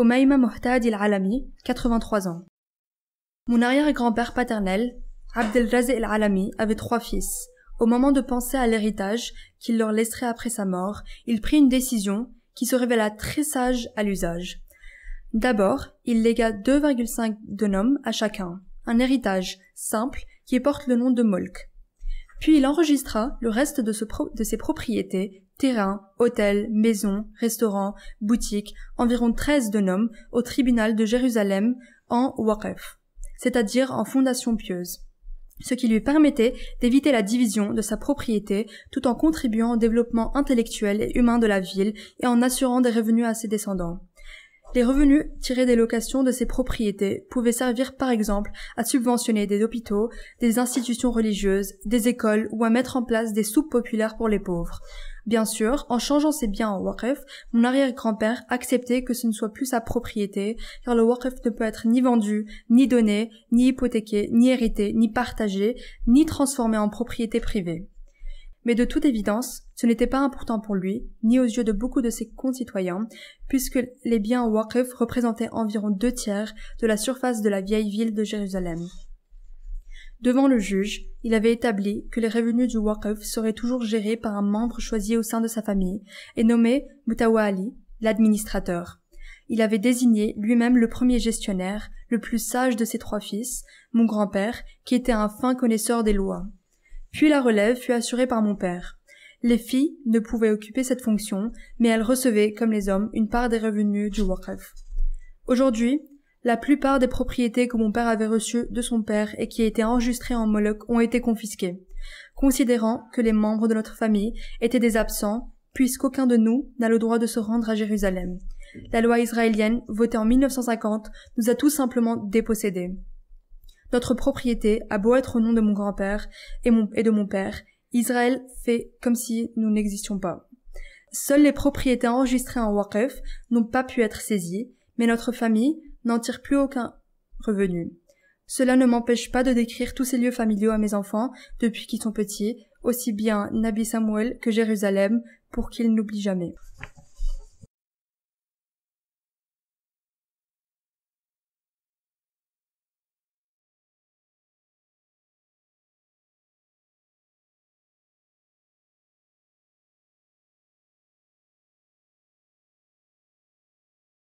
Omaïma Mohtad Alami, 83 ans. Mon arrière-grand-père paternel, Abdelrazé El Alami, avait trois fils. Au moment de penser à l'héritage qu'il leur laisserait après sa mort, il prit une décision qui se révéla très sage à l'usage. D'abord, il légua 2,5 de nom à chacun, un héritage simple qui porte le nom de Molk. Puis il enregistra le reste de, ses propriétés, terrains, hôtels, maisons, restaurants, boutiques, environ 13 de noms, au tribunal de Jérusalem en Waqf, c'est-à-dire en fondation pieuse ce qui lui permettait d'éviter la division de sa propriété tout en contribuant au développement intellectuel et humain de la ville et en assurant des revenus à ses descendants. Les revenus tirés des locations de ces propriétés pouvaient servir par exemple à subventionner des hôpitaux, des institutions religieuses, des écoles ou à mettre en place des soupes populaires pour les pauvres. Bien sûr, en changeant ses biens en Waqf, mon arrière-grand-père acceptait que ce ne soit plus sa propriété, car le Waqf ne peut être ni vendu, ni donné, ni hypothéqué, ni hérité, ni partagé, ni transformé en propriété privée. Mais de toute évidence, ce n'était pas important pour lui, ni aux yeux de beaucoup de ses concitoyens, puisque les biens Waqf représentaient environ deux tiers de la surface de la vieille ville de Jérusalem. Devant le juge, il avait établi que les revenus du Waqf seraient toujours gérés par un membre choisi au sein de sa famille et nommé Ali, l'administrateur. Il avait désigné lui-même le premier gestionnaire, le plus sage de ses trois fils, mon grand-père, qui était un fin connaisseur des lois puis la relève fut assurée par mon père. Les filles ne pouvaient occuper cette fonction, mais elles recevaient, comme les hommes, une part des revenus du Warcraft. Aujourd'hui, la plupart des propriétés que mon père avait reçues de son père et qui étaient enregistrées en Moloch ont été confisquées, considérant que les membres de notre famille étaient des absents, puisqu'aucun de nous n'a le droit de se rendre à Jérusalem. La loi israélienne, votée en 1950, nous a tout simplement dépossédés. Notre propriété a beau être au nom de mon grand-père et, de mon père, Israël fait comme si nous n'existions pas. Seules les propriétés enregistrées en Waqf n'ont pas pu être saisies, mais notre famille n'en tire plus aucun revenu. Cela ne m'empêche pas de décrire tous ces lieux familiaux à mes enfants depuis qu'ils sont petits, aussi bien Nabi Samuel que Jérusalem, pour qu'ils n'oublient jamais.